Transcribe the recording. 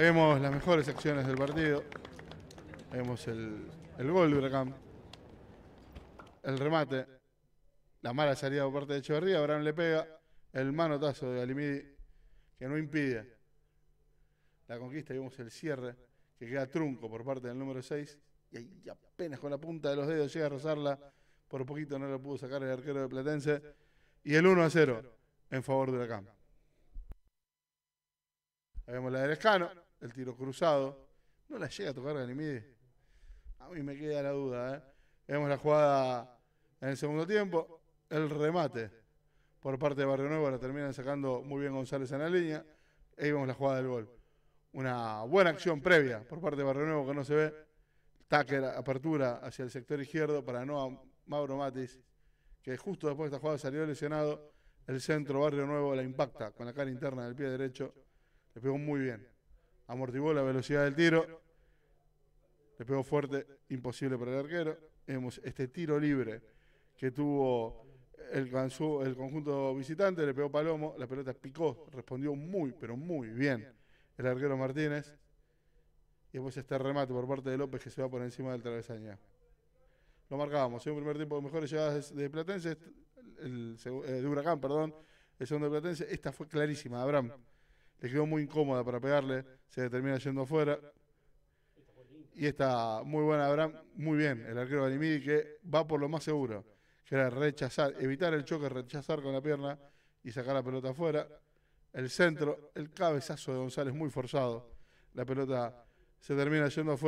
vemos las mejores acciones del partido. vemos el, el gol de Huracán. El remate. La mala salida por parte de Echeverría. Abraham le pega el manotazo de Alimidi que no impide la conquista. vemos el cierre que queda trunco por parte del número 6. Y apenas con la punta de los dedos llega a rozarla. Por poquito no lo pudo sacar el arquero de Platense. Y el 1 a 0 en favor de Huracán. vemos la del Escano el tiro cruzado. No la llega a tocar Ganimide. A mí me queda la duda. ¿eh? Vemos la jugada en el segundo tiempo. El remate por parte de Barrio Nuevo la terminan sacando muy bien González en la línea. Ahí vemos la jugada del gol. Una buena acción previa por parte de Barrio Nuevo que no se ve. Tacker, apertura hacia el sector izquierdo para Noah Mauro Matis, que justo después de esta jugada salió lesionado. El centro Barrio Nuevo la impacta con la cara interna del pie derecho. Le pegó muy bien amortiguó la velocidad del tiro, le pegó fuerte, imposible para el arquero. Vemos este tiro libre que tuvo el, conjunto visitante, le pegó Palomo, la pelota picó, respondió muy, pero muy bien el arquero Martínez. Y después este remate por parte de López que se va por encima del travesaña. Lo marcábamos, en ¿eh? un primer tiempo de mejores llegadas de Platense, el, eh, de Huracán, perdón, el segundo de Platense. Esta fue clarísima, Abraham le quedó muy incómoda para pegarle, se termina yendo afuera. Y está muy buena Abraham, muy bien, el arquero Animidi que va por lo más seguro, que era rechazar, evitar el choque, rechazar con la pierna y sacar la pelota afuera. El centro, el cabezazo de González muy forzado, la pelota se termina yendo afuera.